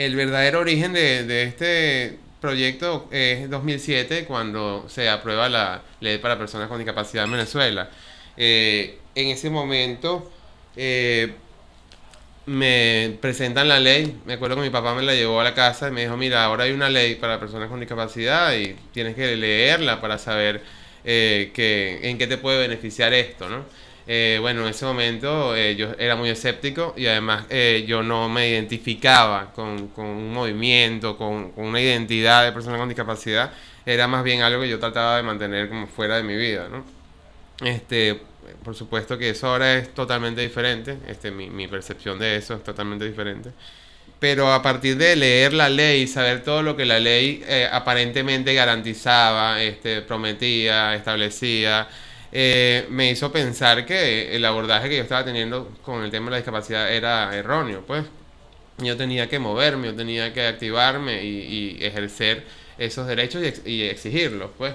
el verdadero origen de, este proyecto es 2007, cuando se aprueba la ley para personas con discapacidad en Venezuela. Eh, en ese momento eh, me presentan la ley. Me acuerdo que mi papá me la llevó a la casa y me dijo, mira, ahora hay una ley para personas con discapacidad y tienes que leerla para saber eh, en qué te puede beneficiar esto, ¿no? Eh, bueno, en ese momento eh, yo era muy escéptico y además eh, yo no me identificaba con, un movimiento, con, una identidad de persona con discapacidad. Era más bien algo que yo trataba de mantener como fuera de mi vida, ¿no? Este, por supuesto que eso ahora es totalmente diferente, este, mi, percepción de eso es totalmente diferente pero a partir de leer la ley, y saber todo lo que la ley aparentemente garantizaba, este, prometía, establecía, eh, me hizo pensar que el abordaje que yo estaba teniendo con el tema de la discapacidad era erróneo, pues. Yo tenía que moverme, yo tenía que activarme y, ejercer esos derechos y, exigirlos, pues.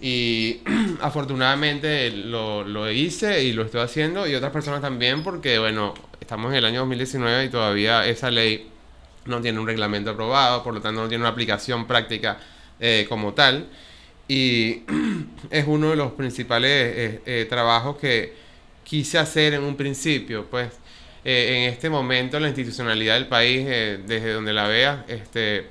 Y afortunadamente lo, lo, hice y lo estoy haciendo y otras personas también porque, bueno, estamos en el año 2019 y todavía esa ley no tiene un reglamento aprobado, por lo tanto no tiene una aplicación práctica eh, como tal. Y es uno de los principales eh, eh, trabajos que quise hacer en un principio, pues eh, en este momento la institucionalidad del país, desde donde la vea, este,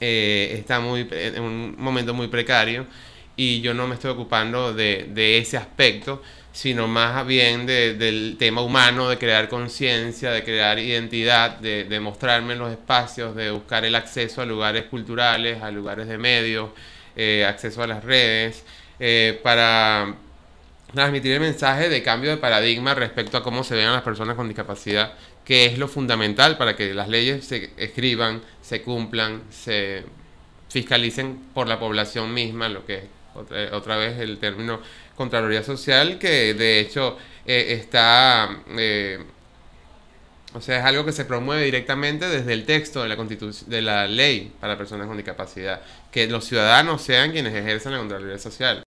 está muy, en un momento muy precario y yo no me estoy ocupando de, de ese aspecto, sino más bien de, del tema humano, de crear conciencia, de crear identidad, de, de mostrarme en los espacios, de buscar el acceso a lugares culturales, a lugares de medios. Eh, acceso a las redes, eh, para transmitir el mensaje de cambio de paradigma respecto a cómo se ven a las personas con discapacidad, que es lo fundamental para que las leyes se escriban, se cumplan, se fiscalicen por la población misma, lo que es otra, vez el término Contraloría Social, que de hecho eh, está... O sea, es algo que se promueve directamente desde el texto de la constitución, de la ley para personas con discapacidad, que los ciudadanos sean quienes ejercen la Contraloría Social.